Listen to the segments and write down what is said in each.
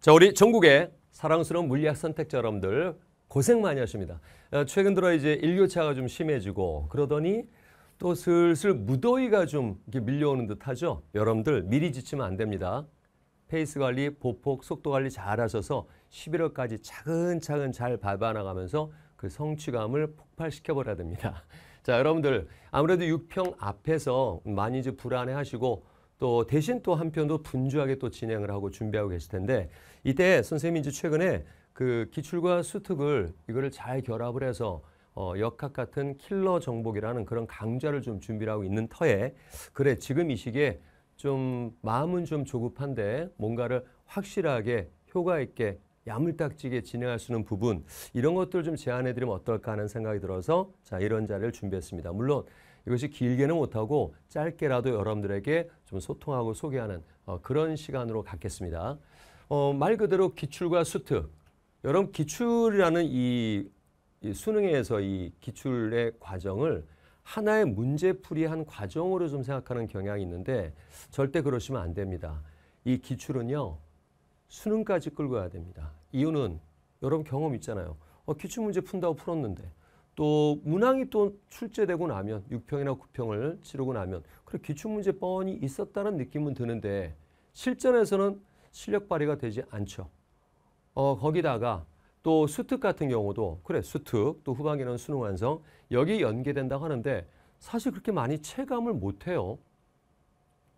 자, 우리 전국의 사랑스러운 물리학 선택자 여러분들 고생 많이 하십니다. 어, 최근 들어 이제 일교차가 좀 심해지고 그러더니 또 슬슬 무더위가 좀 밀려오는 듯하죠. 여러분들 미리 지치면 안 됩니다. 페이스 관리, 보폭, 속도 관리 잘 하셔서 11월까지 차근차근 잘 밟아나가면서 그 성취감을 폭발시켜버려야 됩니다. 자, 여러분들 아무래도 6평 앞에서 많이 이제 불안해하시고 또 대신 또 한편도 분주하게 또 진행을 하고 준비하고 계실 텐데 이때 선생님이 이제 최근에 그 기출과 수특을 이거를 잘 결합을 해서 어, 역학 같은 킬러 정복이라는 그런 강좌를 좀 준비하고 있는 터에 그래 지금 이 시기에 좀 마음은 좀 조급한데 뭔가를 확실하게 효과 있게 야물딱지게 진행할 수 있는 부분 이런 것들 을좀 제안해드리면 어떨까 하는 생각이 들어서 자 이런 자리를 준비했습니다. 물론 이것이 길게는 못하고 짧게라도 여러분들에게 좀 소통하고 소개하는 어, 그런 시간으로 갖겠습니다. 어, 말 그대로 기출과 수특. 여러분 기출이라는 이, 이 수능에서 이 기출의 과정을 하나의 문제풀이한 과정으로 좀 생각하는 경향이 있는데 절대 그러시면 안 됩니다. 이 기출은요. 수능까지 끌고 가야 됩니다. 이유는 여러분 경험 있잖아요. 어, 기출 문제 푼다고 풀었는데 또 문항이 또 출제되고 나면 6평이나 9평을 치르고 나면 그래 기출문제 뻔히 있었다는 느낌은 드는데 실전에서는 실력 발휘가 되지 않죠. 어, 거기다가 또 수특 같은 경우도 그래 수특 또 후반기는 수능 완성 여기 연계된다고 하는데 사실 그렇게 많이 체감을 못해요.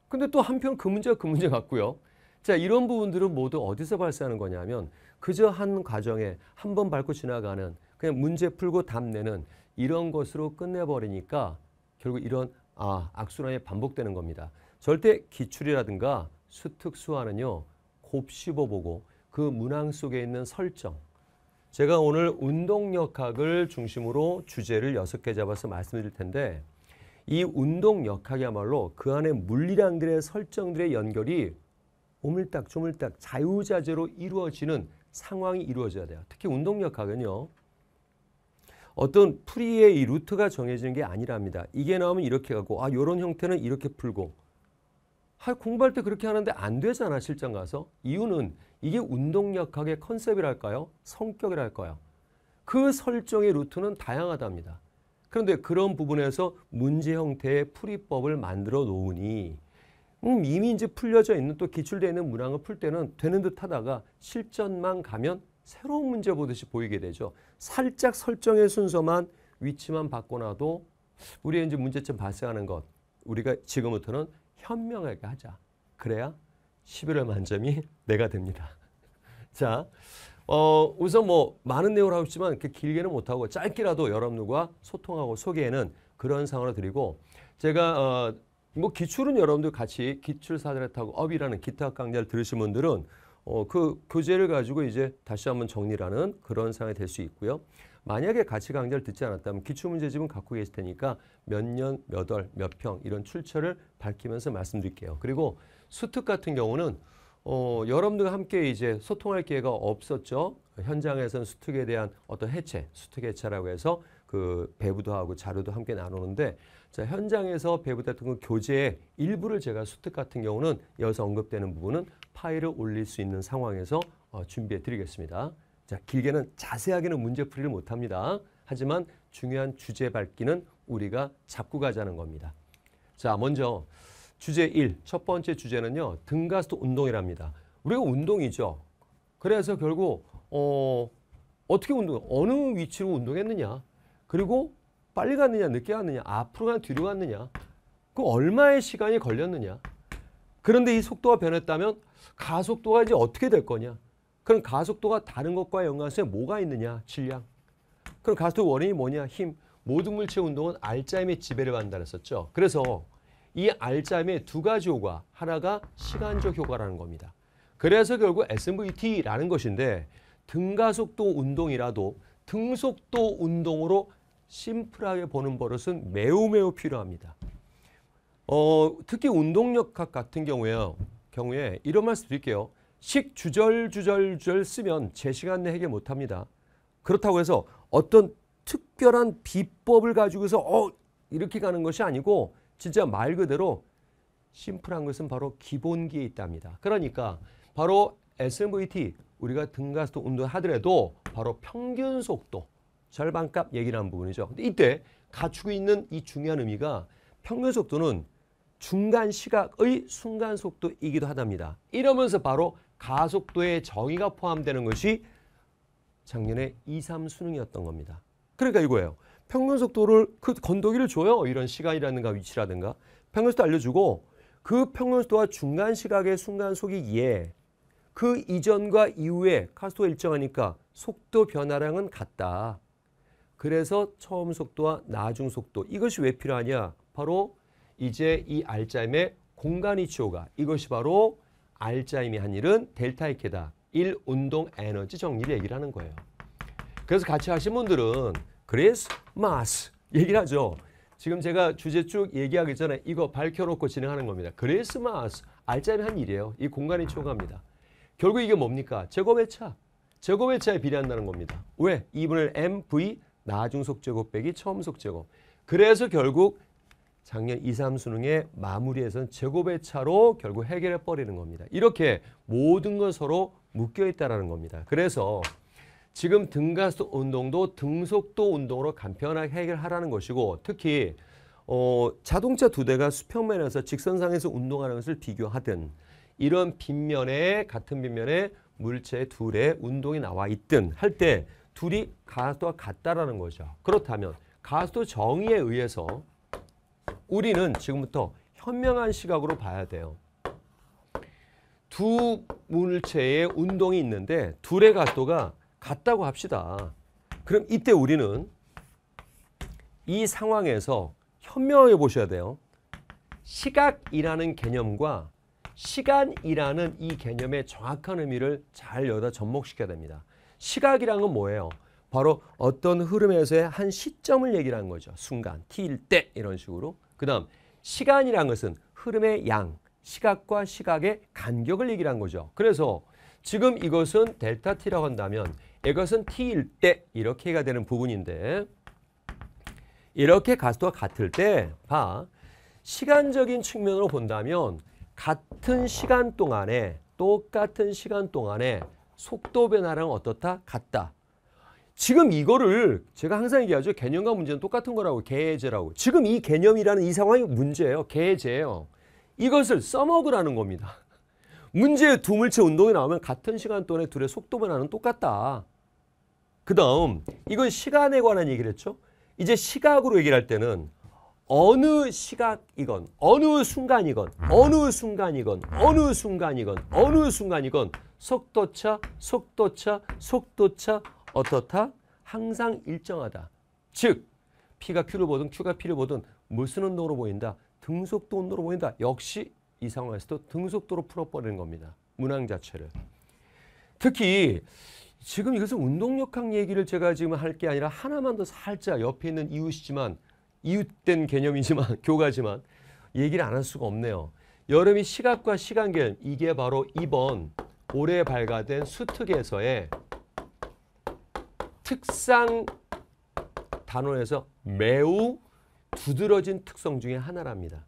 근데 또 한편 그 문제가 그 문제 같고요. 자 이런 부분들은 모두 어디서 발생하는 거냐면 그저 한 과정에 한 번 밟고 지나가는 그냥 문제 풀고 답내는 이런 것으로 끝내버리니까 결국 이런 아, 악순환이 반복되는 겁니다. 절대 기출이라든가 수특수화는요. 곱씹어 보고 그 문항 속에 있는 설정. 제가 오늘 운동역학을 중심으로 주제를 여개 잡아서 말씀드릴 텐데 이 운동역학이야말로 그 안에 물리량들의 설정들의 연결이 오물딱조물딱 자유자재로 이루어지는 상황이 이루어져야 돼요. 특히 운동역학은요. 어떤 풀이의 이 루트가 정해지는 게 아니랍니다. 이게 나오면 이렇게 가고 아 이런 형태는 이렇게 풀고 하, 공부할 때 그렇게 하는데 안 되잖아 실장 가서 이유는 이게 운동역학의 컨셉이랄까요? 성격이랄까요? 그 설정의 루트는 다양하답니다. 그런데 그런 부분에서 문제 형태의 풀이법을 만들어 놓으니 음, 이미 이제 풀려져 있는 또 기출되어 있는 문항을 풀 때는 되는 듯 하다가 실전만 가면 새로운 문제 보듯이 보이게 되죠. 살짝 설정의 순서만 위치만 바꿔놔도 우리의 이제 문제점 발생하는 것 우리가 지금부터는 현명하게 하자. 그래야 11월 만점이 내가 됩니다. 자, 어, 우선 뭐 많은 내용을 하고 있지만 길게는 못하고 짧게라도 여러분들과 소통하고 소개에는 그런 상황을 드리고 제가 어, 뭐 기출은 여러분들 같이 기출 사전에 타고 업이라는 기타 강좌를 들으신 분들은 어, 그 교재를 가지고 이제 다시 한번 정리라는 그런 상황이 될 수 있고요. 만약에 가치 강좌를 듣지 않았다면 기출문제집은 갖고 계실 테니까 몇 년, 몇 월, 몇 평 이런 출처를 밝히면서 말씀드릴게요. 그리고 수특 같은 경우는 어, 여러분들과 함께 이제 소통할 기회가 없었죠. 현장에서는 수특에 대한 어떤 해체, 수특 해체라고 해서 그 배부도 하고 자료도 함께 나누는데 자, 현장에서 배부됐던 그 교재의 일부를 제가 수특 같은 경우는 여기서 언급되는 부분은 파일을 올릴 수 있는 상황에서 어, 준비해 드리겠습니다. 자, 길게는 자세하게는 문제 풀이를 못 합니다. 하지만 중요한 주제 밝기는 우리가 잡고 가자는 겁니다. 자, 먼저 주제 1, 첫 번째 주제는요. 등가스도 운동이랍니다. 우리가 운동이죠. 그래서 결국 어, 어떻게 운동, 어느 위치로 운동했느냐. 그리고 빨리 갔느냐 늦게 갔느냐 앞으로 갔느냐 뒤로 갔느냐 그 얼마의 시간이 걸렸느냐 그런데 이 속도가 변했다면 가속도가 이제 어떻게 될 거냐 그럼 가속도가 다른 것과 연관성에 뭐가 있느냐 질량 그럼 가속도 원인이 뭐냐 힘 모든 물체 운동은 알짜임의 지배를 받는다 그랬었죠 그래서 이 알짜임의 두 가지 효과 하나가 시간적 효과라는 겁니다 그래서 결국 SMVT라는 것인데 등가속도 운동이라도 등속도 운동으로 심플하게 보는 버릇은 매우 매우 필요합니다. 어, 특히 운동역학 같은 경우에요. 경우에 이런 말씀 드릴게요. 식 주절 주절 주절 쓰면 제 시간 내 해결 못합니다. 그렇다고 해서 어떤 특별한 비법을 가지고서 어 이렇게 가는 것이 아니고 진짜 말 그대로 심플한 것은 바로 기본기에 있답니다. 그러니까 바로 SMVT 우리가 등가속 운동하더라도 바로 평균 속도 절반값 얘기라는 부분이죠. 근데 이때 가지고 있는 이 중요한 의미가 평균 속도는 중간 시각의 순간 속도이기도 하답니다. 이러면서 바로 가속도의 정의가 포함되는 것이 작년에 2, 3 수능이었던 겁니다. 그러니까 이거예요. 평균 속도를 그 건더기를 줘요. 이런 시간이라든가 위치라든가 평균 속도 알려주고 그 평균 속도와 중간 시각의 순간 속이기에 그 이전과 이후에 카스토가 일정하니까 속도 변화량은 같다. 그래서 처음 속도와 나중 속도 이것이 왜 필요하냐? 바로 이제 이 알짜임의 공간 이치호가 이것이 바로 알짜임이 한 일은 델타이 케다 1 운동 에너지 정리를 얘기를 하는 거예요. 그래서 같이 하신 분들은 그래스 마스 얘기를 하죠. 지금 제가 주제 쭉 얘기하기 전에 이거 밝혀놓고 진행하는 겁니다. 그리스마스 알짜임이 한 일이에요. 이 공간이 초과합니다. 결국 이게 뭡니까? 제곱의 차. 제곱의 차에 비례한다는 겁니다. 왜? 2분의 mv 나중속 제곱 빼기 처음속 제곱. 그래서 결국 작년 2, 3수능의 마무리에선 제곱의 차로 결국 해결해 버리는 겁니다. 이렇게 모든 건 서로 묶여 있다는 겁니다. 그래서 지금 등가속 운동도 등속도 운동으로 간편하게 해결하라는 것이고 특히 어, 자동차 두 대가 수평면에서 직선상에서 운동하는 것을 비교하든 이런 빗면에 같은 빗면에 물체 둘의 운동이 나와 있든 할때 둘이 가수와 같다라는 거죠. 그렇다면 가수 정의에 의해서 우리는 지금부터 현명한 시각으로 봐야 돼요. 두 물체의 운동이 있는데 둘의 각도가 같다고 합시다. 그럼 이때 우리는 이 상황에서 현명하게 보셔야 돼요. 시각이라는 개념과 시간이라는 이 개념의 정확한 의미를 잘 여기다 접목시켜야 됩니다. 시각이란건 뭐예요? 바로 어떤 흐름에서의 한 시점을 얘기하는 거죠. 순간, t일 때 이런 식으로. 그 다음 시간이란 것은 흐름의 양, 시각과 시각의 간격을 얘기하는 거죠. 그래서 지금 이것은 델타 t라고 한다면 이것은 t일 때 이렇게 가 되는 부분인데 이렇게 가속도 같을 때 봐. 시간적인 측면으로 본다면 같은 시간 동안에 똑같은 시간 동안에 속도 변화랑 어떻다? 같다. 지금 이거를 제가 항상 얘기하죠. 개념과 문제는 똑같은 거라고 개제라고. 지금 이 개념이라는 이 상황이 문제예요. 개제예요. 이것을 써먹으라는 겁니다. 문제의 두 물체 운동이 나오면 같은 시간 동안에 둘의 속도 변화는 똑같다. 그 다음 이건 시간에 관한 얘기를 했죠. 이제 시각으로 얘기를 할 때는 어느 시각이건 어느 순간이건 어느 순간이건 어느 순간이건 어느 순간이건 속도차 속도차 속도차 어떻다? 항상 일정하다. 즉 P가 Q를 보든 Q가 P를 보든 무슨 운동으로 보인다? 등속도 운동으로 보인다. 역시 이 상황에서도 등속도로 풀어버리는 겁니다. 문항 자체를. 특히 지금 이것은 운동역학 얘기를 제가 지금 할 게 아니라 하나만 더 살짝 옆에 있는 이웃이지만 이웃된 개념이지만 교가지만 얘기를 안 할 수가 없네요. 여름이 시각과 시간 개념 이게 바로 이번 올해 발간된 수특에서의 특상 단원에서 매우 두드러진 특성 중의 하나랍니다.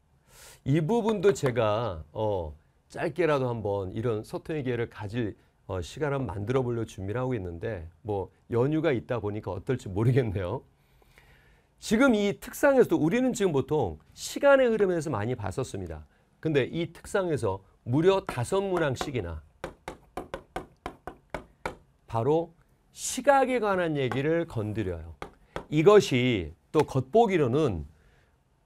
이 부분도 제가 어, 짧게라도 한번 이런 소통의 기회를 가질 어, 시간을 만들어 보려 준비를 하고 있는데 뭐 연휴가 있다 보니까 어떨지 모르겠네요. 지금 이 특상에서도 우리는 지금 보통 시간의 흐름에서 많이 봤었습니다. 근데 이 특상에서 무려 다섯 문항씩이나 바로 시각에 관한 얘기를 건드려요. 이것이 또 겉보기로는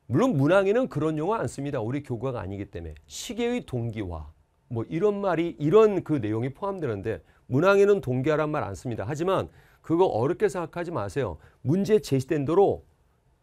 물론 문항에는 그런 용어 안 씁니다. 우리 교과가 아니기 때문에 시계의 동기화 뭐 이런 말이 이런 그 내용이 포함되는데 문항에는 동기화란 말 안 씁니다. 하지만 그거 어렵게 생각하지 마세요. 문제 제시된 대로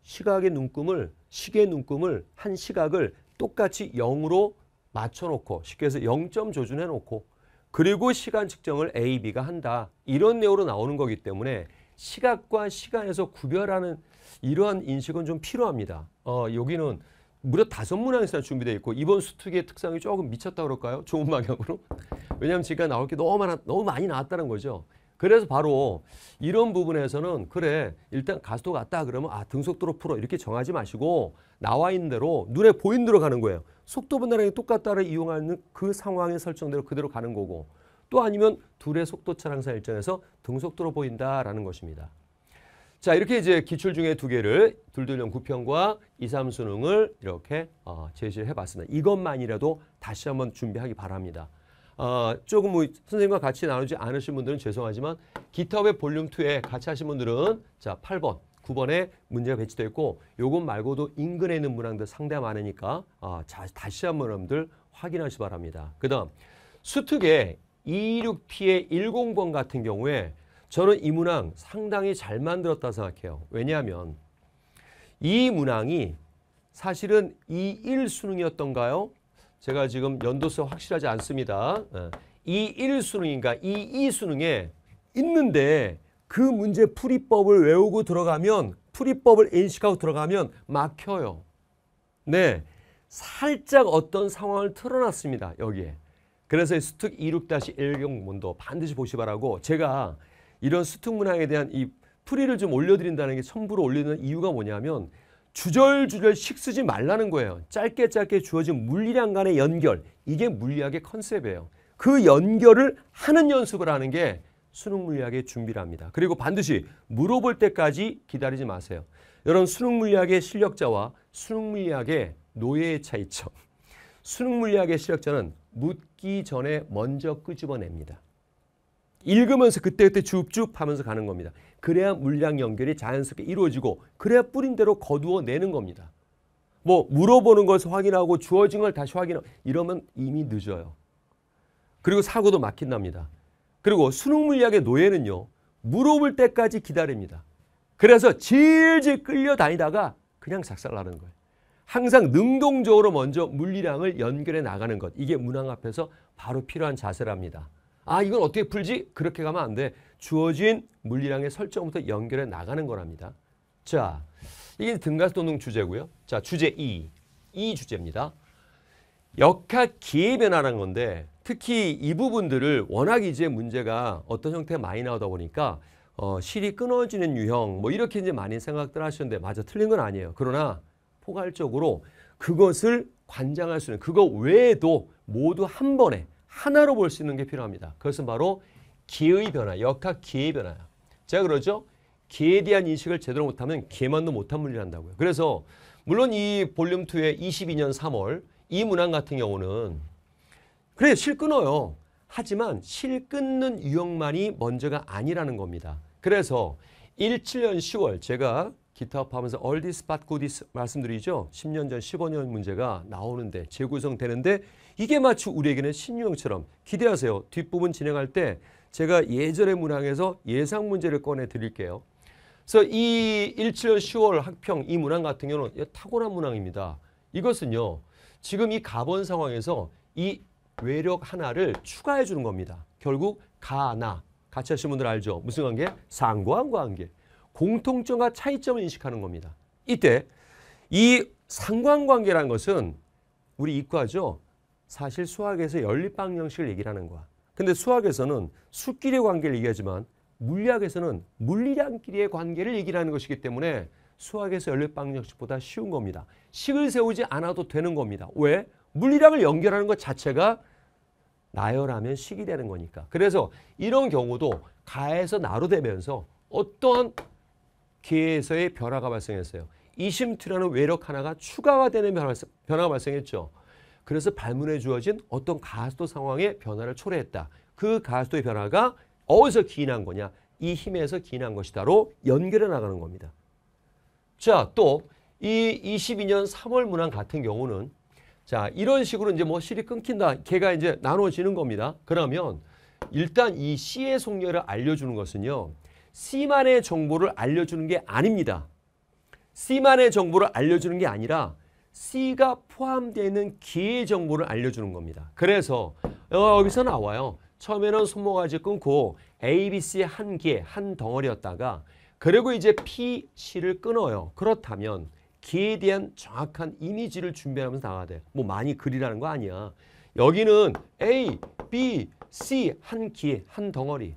시각의 눈금을 시계 눈금을 한 시각을 똑같이 0으로 맞춰놓고 쉽게 해서 0점 조준해놓고 그리고 시간 측정을 A, B가 한다. 이런 내용으로 나오는 거기 때문에 시각과 시간에서 구별하는 이러한 인식은 좀 필요합니다. 어, 여기는 무려 다섯 문항에서 준비되어 있고 이번 수특의 특성이 조금 미쳤다 그럴까요? 좋은 방향으로? 왜냐하면 지금 나올 게 너무, 많아, 너무 많이 나왔다는 거죠. 그래서 바로 이런 부분에서는 그래 일단 가스도갔다 그러면 아 등속도로 풀어 이렇게 정하지 마시고 나와 있는 대로 눈에 보인 대로 가는 거예요. 속도 분할량이 똑같다를 이용하는 그 상황의 설정대로 그대로 가는 거고 또 아니면 둘의 속도차량사일정에서 등속도로 보인다라는 것입니다. 자 이렇게 이제 기출 중에 두 개를 둘둘령 구평과 이삼수능을 이렇게 어, 제시해 봤습니다. 이것만이라도 다시 한번 준비하기 바랍니다. 어, 조금 뭐 선생님과 같이 나누지 않으신 분들은 죄송하지만 기타의 볼륨 2에 같이 하신 분들은 자 8번, 9번에 문제가 배치되어 있고 요것 말고도 인근에 있는 문항들 상당히 많으니까 어, 자, 다시 한 번 여러분들 확인하시 기 바랍니다. 그 다음 수특의 26P의 10번 같은 경우에 저는 이 문항 상당히 잘 만들었다 생각해요. 왜냐하면 이 문항이 사실은 이1 수능이었던가요? 제가 지금 연도수 확실하지 않습니다. 예. 이 1수능인가 이 2수능에 있는데 그 문제 풀이법을 외우고 들어가면 풀이법을 인식하고 들어가면 막혀요. 네. 살짝 어떤 상황을 틀어놨습니다. 여기에. 그래서 스특 26-1경문도 반드시 보시 바라고 제가 이런 스특 문항에 대한 이 풀이를 좀 올려드린다는 게 첨부로 올리는 이유가 뭐냐면 주절주절 씩 쓰지 말라는 거예요. 짧게 짧게 주어진 물리량 간의 연결. 이게 물리학의 컨셉이에요. 그 연결을 하는 연습을 하는 게 수능 물리학의 준비랍니다. 그리고 반드시 물어볼 때까지 기다리지 마세요. 여러 수능 물리학의 실력자와 수능 물리학의 노예의 차이점. 수능 물리학의 실력자는 묻기 전에 먼저 끄집어냅니다. 읽으면서 그때그때 줍줍 하면서 가는 겁니다. 그래야 물량 연결이 자연스럽게 이루어지고 그래야 뿌린 대로 거두어 내는 겁니다. 뭐 물어보는 것을 확인하고 주어진 걸 다시 확인하고 이러면 이미 늦어요. 그리고 사고도 막힌답니다. 그리고 수능 물리학의 노예는요. 물어볼 때까지 기다립니다. 그래서 질질 끌려다니다가 그냥 작살나는 거예요. 항상 능동적으로 먼저 물리량을 연결해 나가는 것. 이게 문항 앞에서 바로 필요한 자세랍니다. 아 이건 어떻게 풀지? 그렇게 가면 안 돼. 주어진 물리량의 설정부터 연결해 나가는 거랍니다. 자, 이게 등가수동등 주제고요. 자, 주제 2. 이 주제입니다. 역학 기의 변화라는 건데 특히 이 부분들을 워낙 이제 문제가 어떤 형태가 많이 나오다 보니까 어, 실이 끊어지는 유형 뭐 이렇게 이제 많이 생각들 하시는데 맞아 틀린 건 아니에요. 그러나 포괄적으로 그것을 관장할 수 있는 그거 외에도 모두 한 번에 하나로 볼 수 있는 게 필요합니다. 그것은 바로 기의 변화, 역학 기의 변화. 제가 그러죠. 기에 대한 인식을 제대로 못하면 기만도 못한 물리한다고요. 그래서 물론 이 볼륨 2의 22년 3월 이 문항 같은 경우는 그래 실 끊어요. 하지만 실 끊는 유형만이 먼저가 아니라는 겁니다. 그래서 17년 10월 제가 기타업하면서 얼디스 팟고디스 말씀드리죠. 10년 전 15년 문제가 나오는데 재구성되는데 이게 마치 우리에게는 신유형처럼 기대하세요. 뒷부분 진행할 때 제가 예전의 문항에서 예상 문제를 꺼내 드릴게요. 그래서 이 17년 10월 학평 이 문항 같은 경우는 탁월한 문항입니다. 이것은요. 지금 이 가번 상황에서 이 외력 하나를 추가해 주는 겁니다. 결국 가나 같이 하신 분들 알죠. 무슨 관계? 상관한 관계. 공통점과 차이점을 인식하는 겁니다. 이때 이 상관관계라는 것은 우리 이과죠. 사실 수학에서 연립방정식을 얘기 하는 거야. 근데 수학에서는 수끼리의 관계를 얘기하지만 물리학에서는 물리량끼리의 관계를 얘기하는 것이기 때문에 수학에서 연립방정식보다 쉬운 겁니다. 식을 세우지 않아도 되는 겁니다. 왜? 물리량을 연결하는 것 자체가 나열하면 식이 되는 거니까. 그래서 이런 경우도 가에서 나로 되면서 어떠 기에서의 변화가 발생했어요. 이심투라는 외력 하나가 추가화되는 변화가 발생했죠. 그래서 발문에 주어진 어떤 가스도 상황의 변화를 초래했다. 그 가스도의 변화가 어디서 기인한 거냐? 이 힘에서 기인한 것이다로 연결해 나가는 겁니다. 자, 또 이 22년 3월 문항 같은 경우는 자, 이런 식으로 이제 뭐 실이 끊긴다. 걔가 이제 나눠지는 겁니다. 그러면 일단 이 C의 속력을 알려주는 것은요. C만의 정보를 알려주는 게 아닙니다. C만의 정보를 알려주는 게 아니라 C가 포함되는 기의 정보를 알려주는 겁니다. 그래서 어, 여기서 나와요. 처음에는 손모가지 끊고 A, B, C 한 개, 한 덩어리였다가 그리고 이제 P, C를 끊어요. 그렇다면 기에 대한 정확한 이미지를 준비하면서 나가야 돼. 뭐 많이 그리라는 거 아니야. 여기는 A, B, C 한 기, 한 덩어리.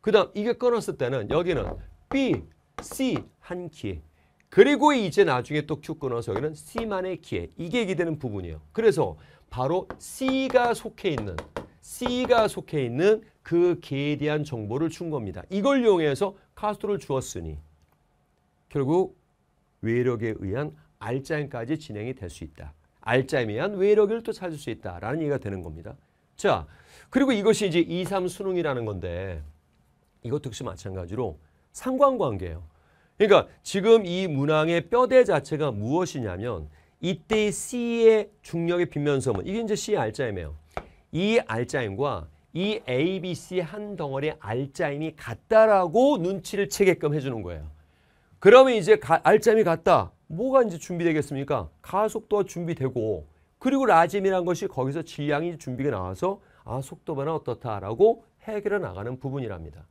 그 다음 이게 끊었을 때는 여기는 B, C 한 기. 그리고 이제 나중에 또큐 끊어서 여기는 C만의 기에 이게 얘기되는 부분이에요. 그래서 바로 C가 속해 있는 C가 속해 있는 그 개에 대한 정보를 준 겁니다. 이걸 이용해서 카스트를 주었으니 결국 외력에 의한 알짜임까지 진행이 될 수 있다. 알짜임에 의한 외력을 또 찾을 수 있다라는 얘기가 되는 겁니다. 자, 그리고 이것이 이제 2, 3 수능이라는 건데 이것 역시 마찬가지로 상관관계예요. 그러니까 지금 이 문항의 뼈대 자체가 무엇이냐면 이때의 C의 중력의 빗면섬은 이게 이제 C의 알짜임이에요. 이 알짜임과 이 ABC 한 덩어리 알짜임이 같다라고 눈치를 채게끔 해주는 거예요. 그러면 이제 가, 알짜임이 같다. 뭐가 이제 준비되겠습니까? 가속도가 준비되고 그리고 라짐이란 것이 거기서 질량이 준비가 나와서 아 속도 변화 어떻다라고 해결해 나가는 부분이랍니다.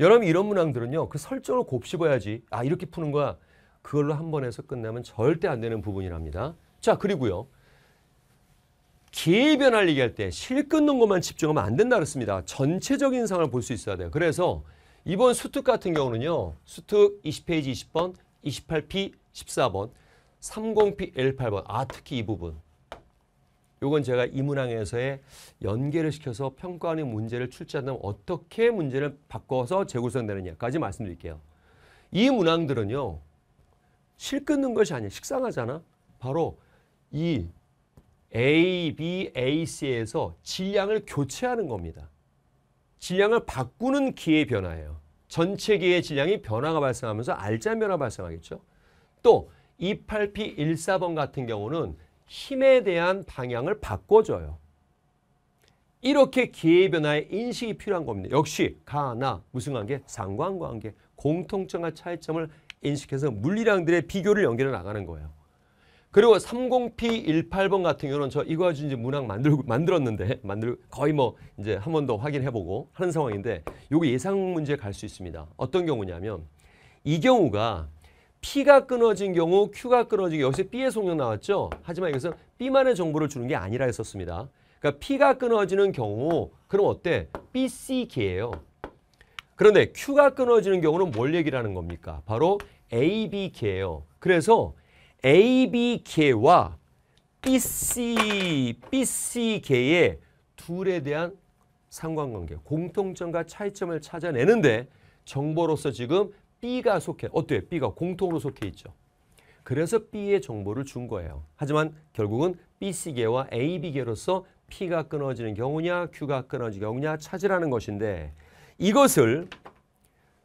여러분 이런 문항들은요. 그 설정을 곱씹어야지. 아 이렇게 푸는 거야. 그걸로 한 번 해서 끝나면 절대 안 되는 부분이랍니다. 자 그리고요. 길변할 얘기할 때 실 끊는 것만 집중하면 안 된다 그랬습니다. 전체적인 상황을 볼 수 있어야 돼요. 그래서 이번 수특 같은 경우는요. 수특 20페이지 20번, 28P 14번, 30P 18번. 아 특히 이 부분. 요건 제가 이 문항에서의 연계를 시켜서 평가하는 문제를 출제한다면 어떻게 문제를 바꿔서 재구성되느냐까지 말씀드릴게요. 이 문항들은요. 실 끊는 것이 아니에요. 식상하잖아. 바로 이 A, B, A, C에서 질량을 교체하는 겁니다. 질량을 바꾸는 기의 변화예요. 전체 기의 질량이 변화가 발생하면서 알짜 변화 발생하겠죠. 또 28P14번 같은 경우는 힘에 대한 방향을 바꿔줘요. 이렇게 기회 변화의 인식이 필요한 겁니다. 역시 가나 무슨관계 상관관계 공통점과 차이점을 인식해서 물리량들의 비교를 연결해 나가는 거예요. 그리고 30P18번 같은 경우는 저 이거 가지 이제 문항 만들 만들었는데 만들 거의 뭐 이제 한 번 더 확인해 보고 하는 상황인데 요거 예상 문제 갈 수 있습니다. 어떤 경우냐면 이 경우가 P가 끊어진 경우 Q가 끊어진 경우 여기 B의 속력 나왔죠. 하지만 여기서 B만의 정보를 주는 게 아니라 했었습니다. 그러니까 P가 끊어지는 경우 그럼 어때? BC기예요. 그런데 Q가 끊어지는 경우는 뭘 얘기를 는 겁니까? 바로 AB기예요. 그래서 AB계와 BC, BC계의 둘에 대한 상관관계, 공통점과 차이점을 찾아내는데 정보로서 지금 B가 속해. 어때요? B가 공통으로 속해 있죠. 그래서 B의 정보를 준 거예요. 하지만 결국은 B씨계와 AB계로서 P가 끊어지는 경우냐 Q가 끊어지는 경우냐 찾으라는 것인데 이것을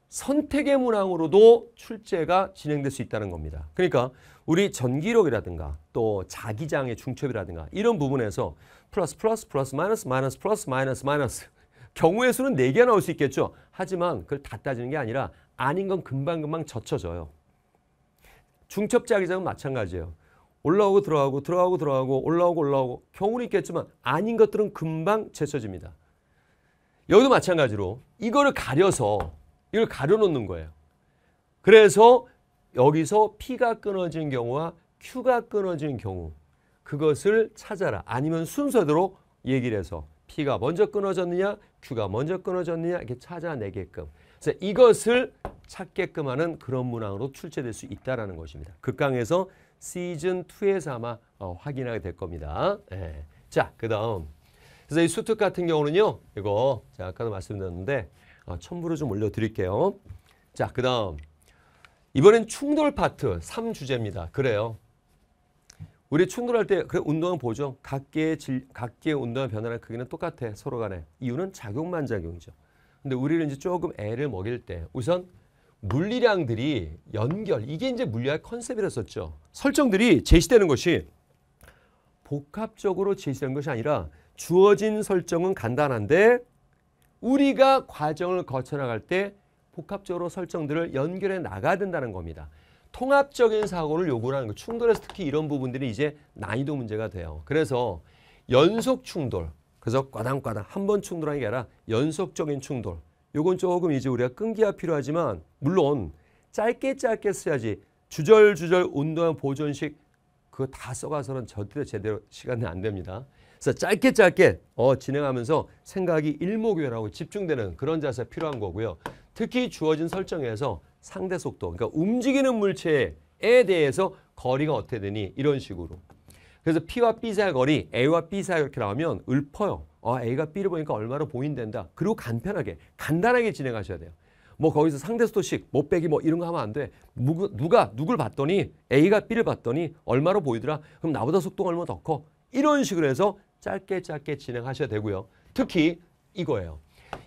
선택의 문항으로도 출제가 진행될 수 있다는 겁니다. 그러니까 우리 전기록이라든가 또 자기장의 중첩이라든가 이런 부분에서 플러스 플러스 플러스 마이너스 마이너스 플러스 마이너스 마이너스 경우의 수는 4개 나올 수 있겠죠. 하지만 그걸 다 따지는 게 아니라 아닌 건 금방금방 젖혀져요. 중첩제 기장은 마찬가지예요. 올라오고 들어가고 들어가고 들어가고 올라오고 올라오고 경우는 있겠지만 아닌 것들은 금방 제쳐집니다. 여기도 마찬가지로 이거를 가려서 이걸 가려놓는 거예요. 그래서 여기서 P가 끊어진 경우와 Q가 끊어진 경우 그것을 찾아라 아니면 순서대로 얘기를 해서 P가 먼저 끊어졌느냐 Q가 먼저 끊어졌느냐 이렇게 찾아내게끔 그 이것을 찾게끔 하는 그런 문항으로 출제될 수 있다라는 것입니다. 극강에서 시즌 2에서 아마 어, 확인하게 될 겁니다. 예. 자, 그다음 그래서 이 수특 같은 경우는요. 이거 제가 아까도 말씀드렸는데 어, 첨부를 좀 올려드릴게요. 자, 그다음 이번엔 충돌 파트 3주제입니다. 그래요. 우리 충돌할 때 그래 운동은 보죠. 각계의 질, 각계의 운동의 변화나 크기는 똑같아 서로 간에. 이유는 작용만 작용이죠. 근데 우리는 이제 조금 애를 먹일 때 우선 물리량들이 연결 이게 이제 물리학 컨셉이었었죠. 설정들이 제시되는 것이 복합적으로 제시된 것이 아니라 주어진 설정은 간단한데 우리가 과정을 거쳐나갈 때 복합적으로 설정들을 연결해 나가야 된다는 겁니다. 통합적인 사고를 요구 하는 거. 충돌에서 특히 이런 부분들이 이제 난이도 문제가 돼요. 그래서 연속 충돌, 그래서 과당과당 한 번 충돌하는 게 아니라 연속적인 충돌. 요건 조금 이제 우리가 끈기가 필요하지만 물론 짧게 짧게 써야지 주절주절 운동한 보존식 그거 다 써가서는 절대 제대로 시간이 안 됩니다. 그래서 짧게 짧게 어, 진행하면서 생각이 일목요연하고 집중되는 그런 자세 필요한 거고요. 특히 주어진 설정에서 상대 속도, 그러니까 움직이는 물체에 대해서 거리가 어떻게 되니 이런 식으로 그래서 P와 B 사이 거리, A와 B 사이 이렇게 나오면 읊어요. 아, A가 B를 보니까 얼마로 보인된다. 그리고 간편하게, 간단하게 진행하셔야 돼요. 뭐 거기서 상대수도식, 못 뭐 빼기 뭐 이런 거 하면 안 돼. 누가 누굴 봤더니 A가 B를 봤더니 얼마로 보이더라. 그럼 나보다 속도가 얼마 더 커. 이런 식으로 해서 짧게 짧게 진행하셔야 되고요. 특히 이거예요.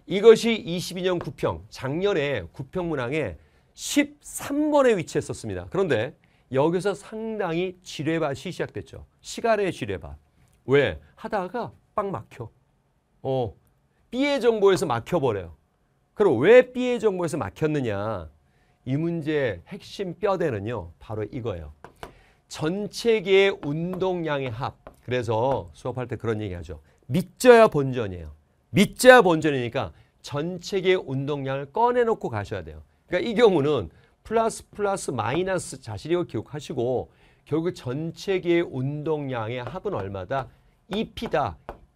이것이 22년 9평, 작년에 9평 문항에 13번에 위치했었습니다. 그런데 여기서 상당히 지뢰밭이 시작됐죠. 시가레 지뢰밭. 왜? 하다가 빵 막혀. 어, B의 정보에서 막혀버려요. 그럼 왜 B의 정보에서 막혔느냐? 이 문제의 핵심 뼈대는요. 바로 이거예요. 전체계의 운동량의 합. 그래서 수업할 때 그런 얘기하죠. 밑져야 본전이에요. 밑져야 본전이니까 전체계의 운동량을 꺼내놓고 가셔야 돼요. 그러니까 이 경우는 플러스 플러스 마이너스 자신이고 기억하시고 결국 전체계의 운동량의 합은 얼마다? 2P다.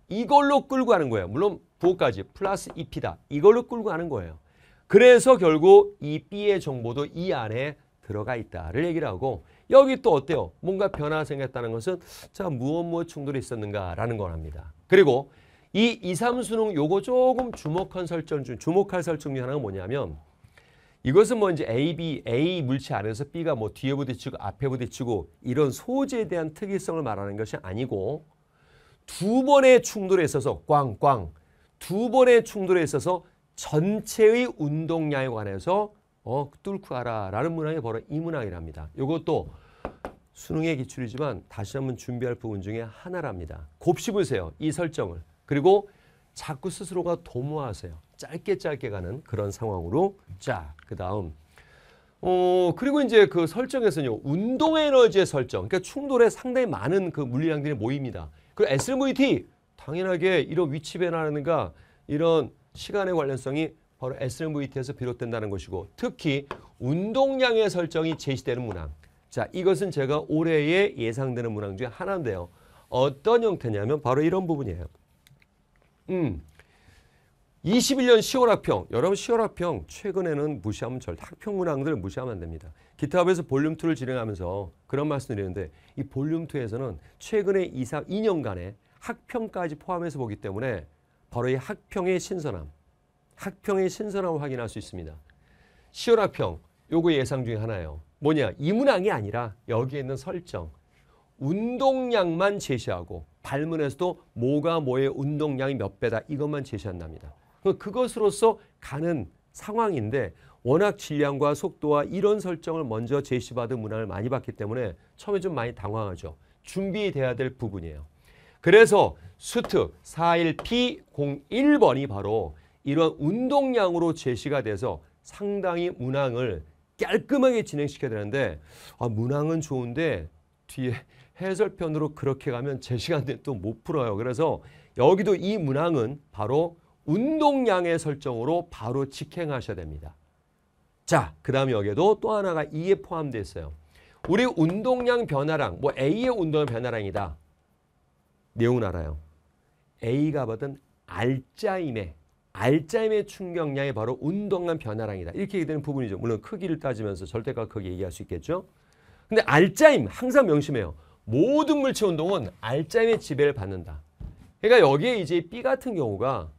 이걸로 끌고 가는 거예요. 물론 부호까지 플러스 2P다. 이걸로 끌고 가는 거예요. 그래서 결국 이 B의 정보도 이 안에 들어가 있다를 얘기를 하고 여기 또 어때요? 뭔가 변화 생겼다는 것은 자 무엇 무엇 충돌이 있었는가라는 거랍니다. 그리고 이 2, 3수능 요거 조금 주목한 설정 중 주목할 설정 중 하나가 뭐냐면 이것은 뭐 이제 A, B, A 물체 안에서 B가 뭐 뒤에 부딪히고 앞에 부딪히고 이런 소재에 대한 특이성을 말하는 것이 아니고 두 번의 충돌에 있어서 꽝꽝 두 번의 충돌에 있어서 전체의 운동량에 관해서 어, 뚫고 가라라는 문항이 바로 이 문항이랍니다. 이것도 수능의 기출이지만 다시 한번 준비할 부분 중에 하나랍니다. 곱씹으세요. 이 설정을. 그리고 자꾸 스스로가 도모하세요. 짧게 짧게 가는 그런 상황으로 자그 다음 어 그리고 이제 그 설정에서는요 운동 에너지의 설정 그러니까 충돌에 상당히 많은 그 물리량들이 모입니다. 그리고 SMVT 당연하게 이런 위치 변화라든가 이런 시간의 관련성이 바로 SMVT에서 비롯된다는 것이고 특히 운동량의 설정이 제시되는 문항 자 이것은 제가 올해에 예상되는 문항 중에 하나인데요. 어떤 형태냐면 바로 이런 부분이에요. 음, 21년 10월 학평. 여러분 10월 학평 최근에는 무시하면 절대 학평 문항들을 무시하면 안 됩니다. 기타업에서 볼륨 2를 진행하면서 그런 말씀 드리는데 이 볼륨 2에서는 최근에 2, 2년간의 학평까지 포함해서 보기 때문에 바로 이 학평의 신선함, 학평의 신선함을 확인할 수 있습니다. 10월 학평 요거 예상 중에 하나예요. 뭐냐? 이 문항이 아니라 여기에 있는 설정, 운동량만 제시하고 발문에서도 뭐가 뭐의 운동량이 몇 배다 이것만 제시한답니다. 그 그것으로서 가는 상황인데 워낙 질량과 속도와 이런 설정을 먼저 제시받은 문항을 많이 봤기 때문에 처음에 좀 많이 당황하죠. 준비돼야 될 부분이에요. 그래서 수트 41P01번이 바로 이런 운동량으로 제시가 돼서 상당히 문항을 깔끔하게 진행시켜야 되는데 아, 문항은 좋은데 뒤에 해설편으로 그렇게 가면 제 시간대 또못 풀어요. 그래서 여기도 이 문항은 바로 운동량의 설정으로 바로 직행하셔야 됩니다. 자, 그다음 여기에도 또 하나가 2에 포함되어 있어요. 우리 운동량 변화량, 뭐 A의 운동 변화량이다. 내용은 알아요. A가 받은 알짜임의 알짜임의 충격량이 바로 운동량 변화량이다. 이렇게 얘기되는 부분이죠. 물론 크기를 따지면서 절대값 크게 얘기할 수 있겠죠. 근데 알짜임 항상 명심해요. 모든 물체 운동은 알짜임의 지배를 받는다. 그러니까 여기에 이제 B 같은 경우가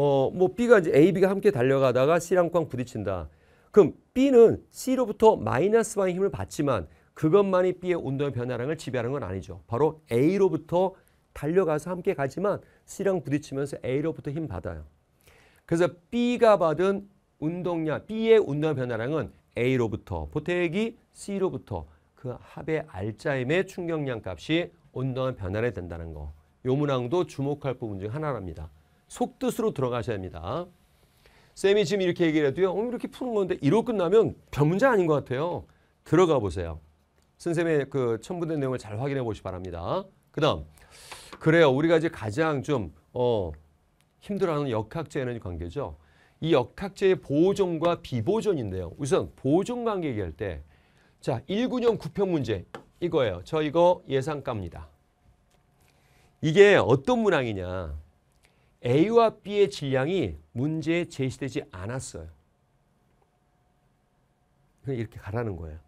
어, 뭐 B가 이제 A, B가 함께 달려가다가 C랑 꽝 부딪힌다. 그럼 B는 C로부터 마이너스 방의 힘을 받지만 그것만이 B의 온도의 변화량을 지배하는 건 아니죠. 바로 A로부터 달려가서 함께 가지만 C랑 부딪히면서 A로부터 힘 받아요. 그래서 B가 받은 운동량, B의 운동 변화량은 A로부터 보태기 C로부터 그 합의 알짜임의 충격량 값이 온도와 변화를 된다는 거. 요 문항도 주목할 부분 중 하나랍니다. 속뜻으로 들어가셔야 합니다. 쌤이 지금 이렇게 얘기를 해도요. 어, 이렇게 푸는 건데 1호 끝나면 변문제 아닌 것 같아요. 들어가 보세요. 선생님의 그 첨부된 내용을 잘 확인해 보시기 바랍니다. 그 다음 그래요. 우리가 이제 가장 좀 어, 힘들어하는 역학제에는 관계죠. 이 역학제의 보존과 비보존인데요. 우선 보존 관계 얘기할 때 자, 1구년 9편 문제 이거예요. 저 이거 예상값입니다. 이게 어떤 문항이냐. A와 B의 질량이 문제에 제시되지 않았어요. 그냥 이렇게 가라는 거예요.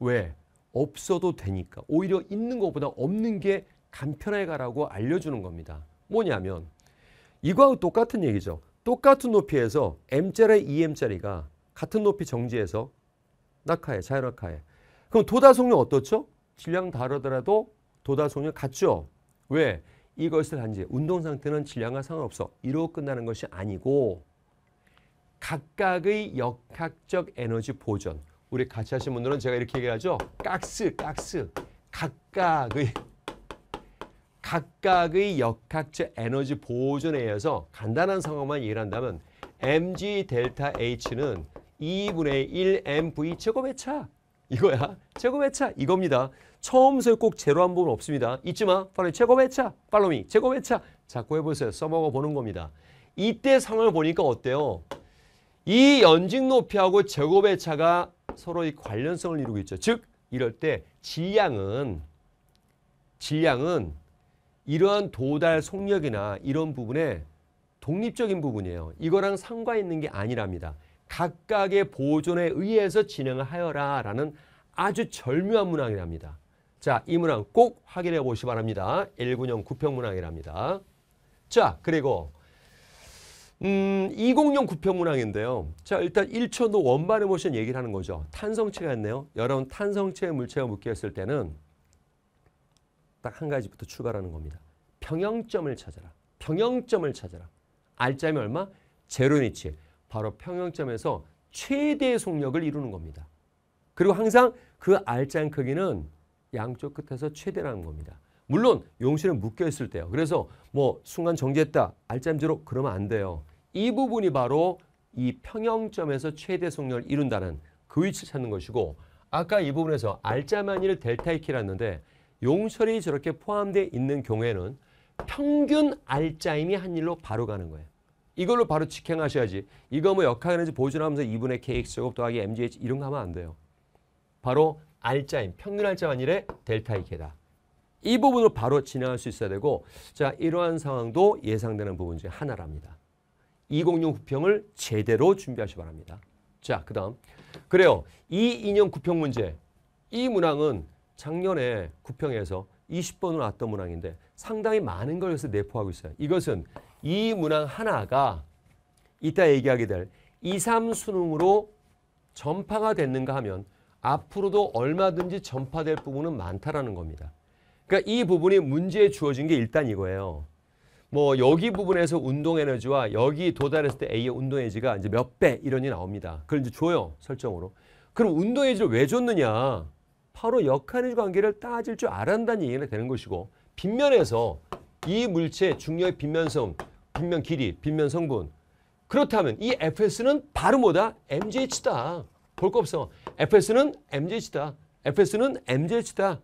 왜? 없어도 되니까. 오히려 있는 것보다 없는 게 간편하게 가라고 알려주는 겁니다. 뭐냐면 이거하고 똑같은 얘기죠. 똑같은 높이에서 M자리 2M자리가 같은 높이 정지해서 낙하해 자연낙하해. 그럼 도다송류 어떻죠? 질량 다르더라도 도다송류 같죠. 왜? 이것을 단지 운동 상태는 질량과 상관없어. 이로 끝나는 것이 아니고 각각의 역학적 에너지 보존. 우리 같이 하신 분들은 제가 이렇게 얘기하죠. 깍스, 깍스. 각각의 각각의 역학적 에너지 보존에 의해서 간단한 상황만 이해를 한다면 mg 델타 h는 2분의 1 mv 최고 의차 이거야 최고 의차 이겁니다. 처음서에 꼭 제로 한 부분 없습니다. 잊지 마. 팔로미 최고 회차. 팔로미 최고 회차. 자꾸 해보세요. 써먹어 보는 겁니다. 이때 상황을 보니까 어때요? 이 연직 높이하고 제곱 회차가 서로의 관련성을 이루고 있죠. 즉 이럴 때 질량은 질량은 이러한 도달 속력이나 이런 부분에 독립적인 부분이에요. 이거랑 상관 있는 게 아니랍니다. 각각의 보존에 의해서 진행을 하여라 라는 아주 절묘한 문항이랍니다. 자, 이 문항 꼭 확인해 보시기 바랍니다. 190 구평 문항이랍니다. 자, 그리고 음, 20년 구평 문항인데요. 자, 일단 1초도 원반에 모션 얘기를 하는 거죠. 탄성체가 있네요. 여러분 탄성체의 물체가 묶여있을 때는 딱 한 가지부터 출발하는 겁니다. 평형점을 찾아라. 평형점을 찾아라. 알짜면 얼마? 제로니치. 바로 평형점에서 최대 속력을 이루는 겁니다. 그리고 항상 그 알짱 크기는 양쪽 끝에서 최대라는 겁니다. 물론 용신은 묶여 있을 때요. 그래서 뭐 순간 정지했다. 알짜지로 그러면 안 돼요. 이 부분이 바로 이 평형점에서 최대 속력을 이룬다는 그 위치를 찾는 것이고 아까 이 부분에서 알짜만이를 델타 익히라는데 용설이 저렇게 포함되어 있는 경우에는 평균 알짜임이 한 일로 바로 가는 거예요. 이걸로 바로 직행하셔야지. 이거 뭐 역학에너지 보존하면서 2분의 kx 제곱 더하기 mgh 이런 거 하면 안 돼요. 바로 알자인 평균 알자가 아니래 델타 이케다. 이 부분으로 바로 진행할 수 있어야 되고 자 이러한 상황도 예상되는 부분 중 하나랍니다. 206 구평을 제대로 준비하시기 바랍니다. 자, 그 다음. 그래요. 이 인형 구평 문제. 이 문항은 작년에 구평에서 20번으로 왔던 문항인데 상당히 많은 걸 여기서 내포하고 있어요. 이것은 이 문항 하나가 이따 얘기하게 될 2, 3 수능으로 전파가 됐는가 하면 앞으로도 얼마든지 전파될 부분은 많다라는 겁니다. 그러니까 이 부분이 문제에 주어진 게 일단 이거예요. 뭐 여기 부분에서 운동 에너지와 여기 도달했을 때 A의 운동 에너지가 이제 몇 배 이런이 나옵니다. 그걸 이제 줘요. 설정으로. 그럼 운동 에너지를 왜 줬느냐? 바로 역할의 관계를 따질 줄 알았다는 얘기가 되는 것이고 빗면에서 이 물체의 중력의 빗면성, 빗면 길이, 빗면 성분 그렇다면 이 FS는 바로 뭐다? MGH다. 볼거 없어. FS는 MJH다. FS는 MJH다.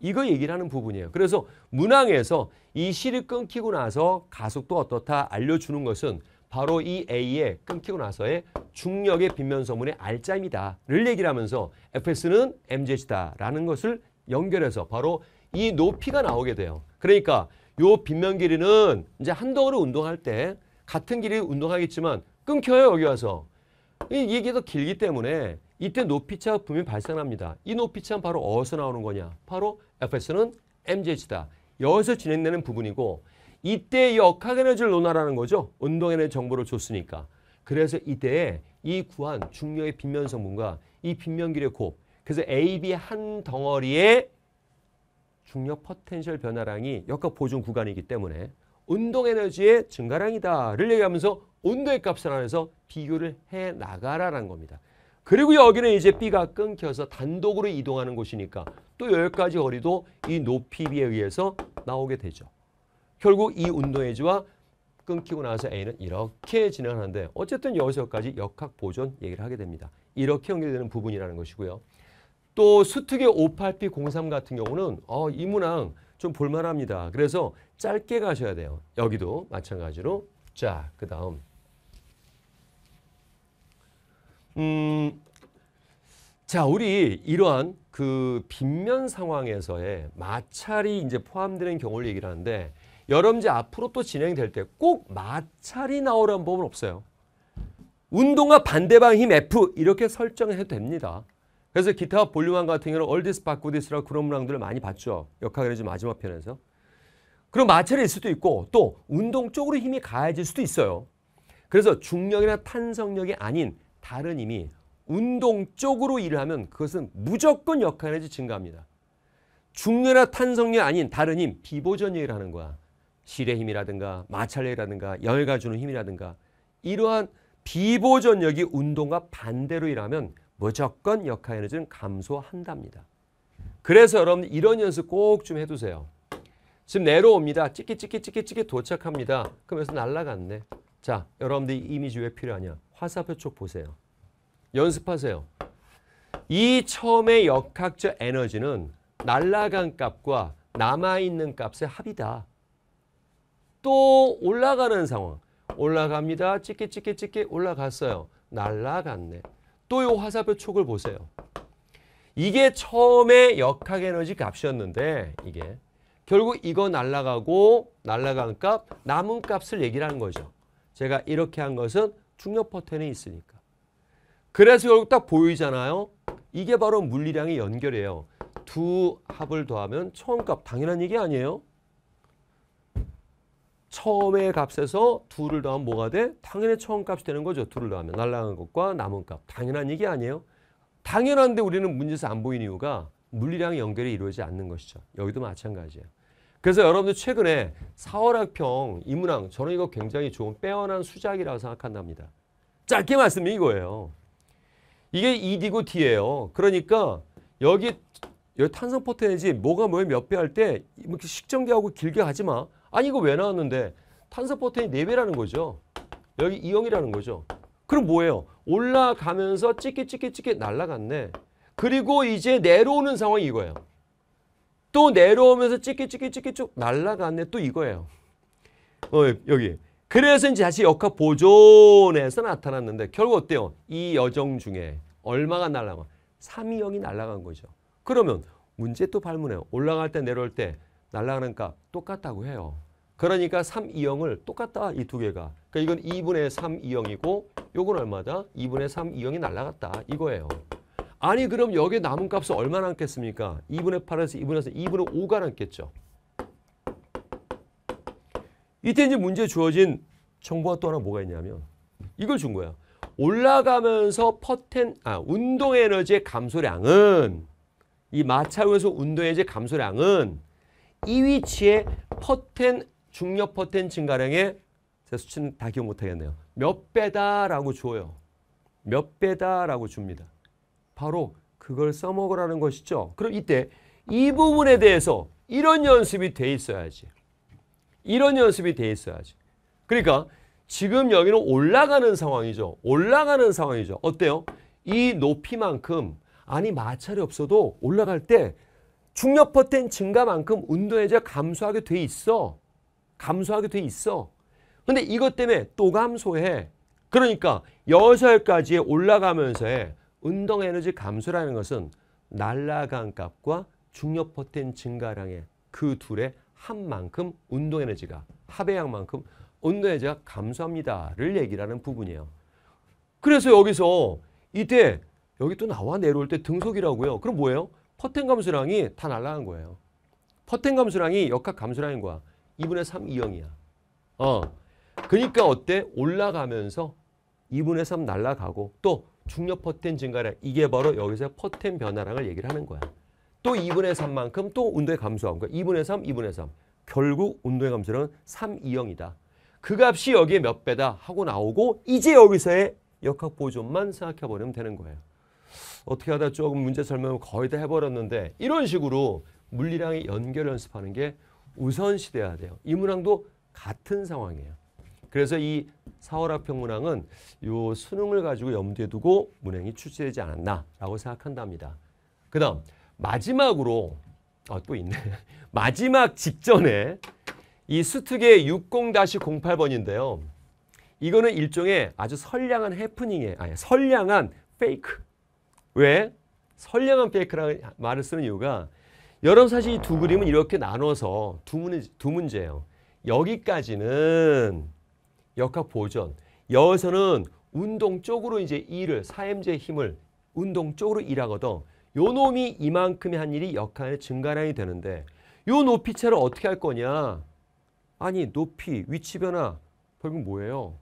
이거 얘기를 하는 부분이에요. 그래서 문항에서 이 실이 끊기고 나서 가속도 어떻다 알려주는 것은 바로 이 A의 끊기고 나서의 중력의 빗면서문의 알짜임이다를 얘기를 하면서 FS는 MJH다라는 것을 연결해서 바로 이 높이가 나오게 돼요. 그러니까 요 빗면 길이는 이제 한 덩어리 운동할 때 같은 길이 운동하겠지만 끊겨요 여기 와서. 이 얘기가 길기 때문에 이때 높이차 가분명히 발생합니다. 이 높이차는 바로 어디서 나오는 거냐? 바로 FS는 MGH다. 여기서 진행되는 부분이고 이때 역학에너지를 논하라는 거죠. 운동에너지 정보를 줬으니까. 그래서 이때이 구한 중력의 빗면 성분과 이 빗면 길의 곱 그래서 AB 한 덩어리의 중력 포텐셜 변화량이 역학 보존 구간이기 때문에 운동 에너지의 증가량이다를 얘기하면서 온도의 값을 안에서 비교를 해 나가라라는 겁니다. 그리고 여기는 이제 B가 끊겨서 단독으로 이동하는 곳이니까 또 10가지 거리도 이 높이 비에 의해서 나오게 되죠. 결국 이 운동해지와 끊기고 나서 A는 이렇게 진행하는데 어쨌든 여기서까지 역학 보존 얘기를 하게 됩니다. 이렇게 연결되는 부분이라는 것이고요. 또 수특의 58B03 같은 경우는 어, 이 문항 좀 볼만합니다. 그래서 짧게 가셔야 돼요. 여기도 마찬가지로 자, 그 다음 음, 자, 우리 이러한 그빈면 상황에서의 마찰이 이제 포함되는 경우를 얘기를 하는데 여러분이 앞으로 또 진행될 때 꼭 마찰이 나오라는 법은 없어요. 운동과 반대방 힘 F 이렇게 설정해도 됩니다. 그래서 기타 볼륨한 같은 경우는 얼디스 바꾸디스라고 그런 문항들을 많이 봤죠. 역학에너지 마지막 편에서. 그럼 마찰일 수도 있고 또 운동 쪽으로 힘이 가해질 수도 있어요. 그래서 중력이나 탄성력이 아닌 다른 힘이 운동 쪽으로 일을 하면 그것은 무조건 역할에너지 증가합니다. 중력이나 탄성력이 아닌 다른 힘, 비보전이를 하는 거야. 실의 힘이라든가 마찰력이라든가 열가 주는 힘이라든가 이러한 비보전력이 운동과 반대로 일하면 무조건 역할 에너지는 감소한답니다. 그래서 여러분 이런 연습 꼭 좀 해두세요. 지금 내려옵니다. 찍기 찍기 찍기 찍기 도착합니다. 그러면서 날라갔네. 자, 여러분들 이미지 왜 필요하냐? 화살표촉 보세요. 연습하세요. 이 처음의 역학적 에너지는 날라간 값과 남아있는 값의 합이다. 또 올라가는 상황. 올라갑니다. 찍기 찍기 찍기 올라갔어요. 날라갔네. 또요 화살표 촉을 보세요. 이게 처음에 역학 에너지 값이었는데 이게 결국 이거 날라가고 날라간 값 남은 값을 얘기 하는 거죠. 제가 이렇게 한 것은 중력 퍼텐이 있으니까. 그래서 결국 딱 보이잖아요. 이게 바로 물리량의 연결이에요. 두 합을 더하면 처음 값 당연한 얘기 아니에요. 처음의 값에서 둘을 더하면 뭐가 돼? 당연히 처음 값이 되는 거죠. 둘을 더하면 날라간 것과 남은 값. 당연한 얘기 아니에요? 당연한데 우리는 문제에서 안 보이는 이유가 물리랑 연결이 이루어지지 않는 것이죠. 여기도 마찬가지예요. 그래서 여러분들 최근에 사월학평 이문항 저는 이거 굉장히 좋은 빼어난 수작이라고 생각한답니다. 짧게 말씀이 이거예요. 이게 2D고 e D예요. 그러니까 여기 여기 탄성 포텐이지 뭐가 뭐에 몇 배 할때 뭐 이렇게 식정기하고 길게 하지 마. 아니 이거 왜 나왔는데 탄소포텐이 4배라는 거죠. 여기 2형이라는 거죠. 그럼 뭐예요? 올라가면서 찌기찌기찌기 날라갔네. 그리고 이제 내려오는 상황이 이거예요. 또 내려오면서 찌기찌기찌기쭉 날라갔네. 또 이거예요. 어, 여기. 그래서 이제 다시 역학 보존에서 나타났는데 결국 어때요? 이 여정 중에 얼마가 날라가 3이 0이 날라간 거죠. 그러면 문제 또 발문해요. 올라갈 때 내려올 때 날라가는 값 똑같다고 해요. 그러니까 3, 2형을 똑같다 이 두 개가. 그러니까 이건 2분의 3, 2형이고 요건 얼마다? 2분의 3, 2형이 날라갔다 이거예요. 아니 그럼 여기에 남은 값은 얼마 남겠습니까? 2분의 8에서 2분의 3, 2분의 5가 남겠죠. 이때 이제 문제 주어진 정보가 또 하나 뭐가 있냐면 이걸 준 거야. 올라가면서 퍼텐 아 운동 에너지의 감소량은 이 마찰에서 운동 에너지 감소량은 이 위치에 퍼텐 중력포텐 증가량에 제 수치는 다 기억 못하겠네요. 몇 배다라고 줘요. 몇 배다라고 줍니다. 바로 그걸 써먹으라는 것이죠. 그럼 이때 이 부분에 대해서 이런 연습이 돼 있어야지. 이런 연습이 돼 있어야지. 그러니까 지금 여기는 올라가는 상황이죠. 올라가는 상황이죠. 어때요? 이 높이만큼 아니 마찰이 없어도 올라갈 때 중력 포텐 증가만큼 운동의 제 감소하게 돼 있어. 감소하게 돼 있어. 근데 이것 때문에 또 감소해. 그러니까 여섯 가지 올라가면서의 운동 에너지 감소라는 것은 날라간 값과 중력 포텐 증가량의 그 둘의 합만큼 운동 에너지가 합의량만큼 운동 에너지가 감소합니다를 얘기하는 부분이에요. 그래서 여기서 이때 여기 또 나와 내려올 때 등속이라고요. 그럼 뭐예요? 퍼텐 감소량이 다 날라간 거예요. 퍼텐 감소량이 역학 감소량인 거야. 2분의 3 2형이야. 어. 그러니까 어때? 올라가면서 2분의 3 날라가고 또 중력 퍼텐 증가량 이게 바로 여기서 퍼텐 변화량을 얘기를 하는 거야. 또 2분의 3만큼 또 운동의 감소한 2분의 3, 2분의 3. 결국 운동의 감소량은 3, 2형이다. 그 값이 여기에 몇 배다 하고 나오고 이제 여기서의 역학보존만 생각해버리면 되는 거예요. 어떻게 하다 조금 문제 설명을 거의 다 해버렸는데 이런 식으로 물리랑의 연결 연습하는 게 우선시돼야 돼요. 이 문항도 같은 상황이에요. 그래서 이 사월화평 문항은 요 수능을 가지고 염두에 두고 문항이 출제되지 않았나라고 생각한답니다. 그 다음 마지막으로 아, 또 있네. 마지막 직전에 이 수특의 60-08번인데요. 이거는 일종의 아주 선량한 해프닝에 아니 선량한 페이크. 왜? 선량한 페이크라는 말을 쓰는 이유가 여러분 사실 이 두 그림은 이렇게 나눠서 두, 문제, 두 문제예요. 여기까지는 역학 보존. 여기서는 운동 쪽으로 이제 일을 사임제의 힘을 운동 쪽으로 일하거든. 요 놈이 이만큼의 한 일이 역할의 증가량이 되는데 요 높이차를 어떻게 할 거냐? 아니 높이, 위치 변화 결국 뭐예요?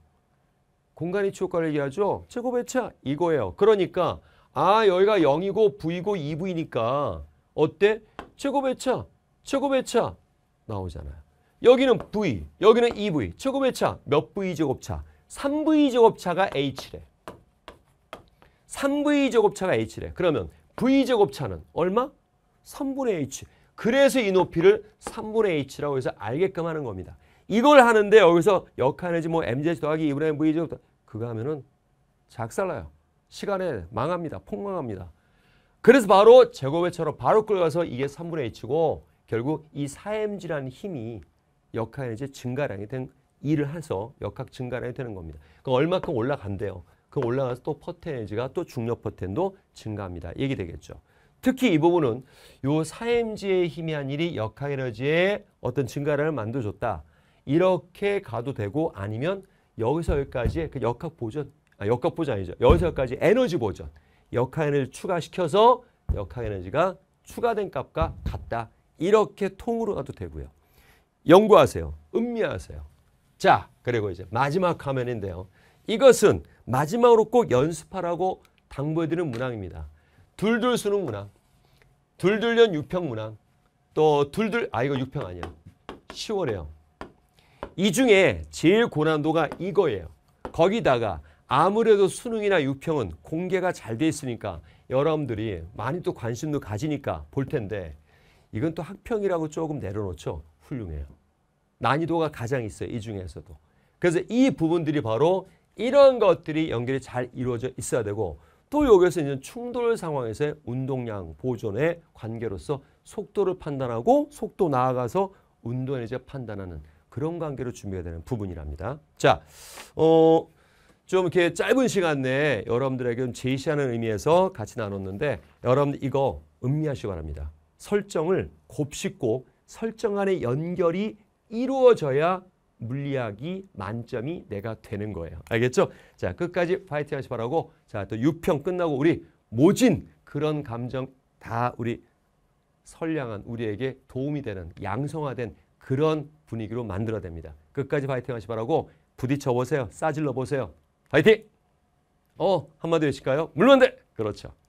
공간의 추억과를 얘기하죠. 최고 배차 이거예요. 그러니까 아 여기가 0이고 V고 2V니까 어때? 최고 배차 최고 배차 나오잖아요. 여기는 V, 여기는 EV. 제곱의차 몇 V 제곱차? 3V 제곱차가 H래. 3V 제곱차가 H래. 그러면 V 제곱차는 얼마? 3분의 H. 그래서 이 높이를 3분의 H라고 해서 알게끔 하는 겁니다. 이걸 하는데 여기서 역하는지 뭐 MZ 더하기 2분의 V 제곱차 그거 하면은 작살나요. 시간에 망합니다. 폭망합니다. 그래서 바로 제곱외처럼 바로 끌어가서 이게 3분의 h고 결국 이 4mg라는 힘이 역학의 이제 증가량이 된 일을 해서 역학 증가량이 되는 겁니다. 그 얼마큼 올라간대요. 그 올라가서 또 퍼텐지가 또 중력 퍼텐도 증가합니다. 얘기 되겠죠. 특히 이 부분은 요 4mg의 힘이 아니라 역학 에너지의 어떤 증가량을 만들어줬다. 이렇게 가도 되고 아니면 여기서 여기까지 그 역학 보존, 아, 역학 보존 아니죠. 여기서 여기까지 에너지 보존. 역하에너지를 추가시켜서 역하에너지가 추가된 값과 같다. 이렇게 통으로 가도 되고요. 연구하세요. 음미하세요. 자, 그리고 이제 마지막 화면인데요. 이것은 마지막으로 꼭 연습하라고 당부해드리는 문항입니다. 둘둘 수능 문항, 둘둘년 유평 문항, 또 둘둘 아 이거 유평 아니야. 10월에요. 이 중에 제일 고난도가 이거예요. 거기다가 아무래도 수능이나 6평은 공개가 잘 돼 있으니까 여러분들이 많이 또 관심도 가지니까 볼 텐데 이건 또 학평이라고 조금 내려놓죠. 훌륭해요. 난이도가 가장 있어요. 이 중에서도. 그래서 이 부분들이 바로 이런 것들이 연결이 잘 이루어져 있어야 되고 또 여기서 있는 충돌 상황에서의 운동량 보존의 관계로서 속도를 판단하고 속도 나아가서 운동에너지 판단하는 그런 관계로 준비해야 되는 부분이랍니다. 자, 어, 좀 이렇게 짧은 시간 내에 여러분들에게 좀 제시하는 의미에서 같이 나눴는데 여러분 이거 음미하시기 바랍니다. 설정을 곱씹고 설정 안의 연결이 이루어져야 물리학이 만점이 내가 되는 거예요. 알겠죠? 자, 끝까지 파이팅 하시 바라고 자, 또 6평 끝나고 우리 모진 그런 감정 다 우리 선량한 우리에게 도움이 되는 양성화된 그런 분위기로 만들어야 됩니다. 끝까지 파이팅 하시 바라고 부딪혀 보세요. 싸질러 보세요. 화이팅! 어, 한마디 외실까요 물론 돼! 그렇죠.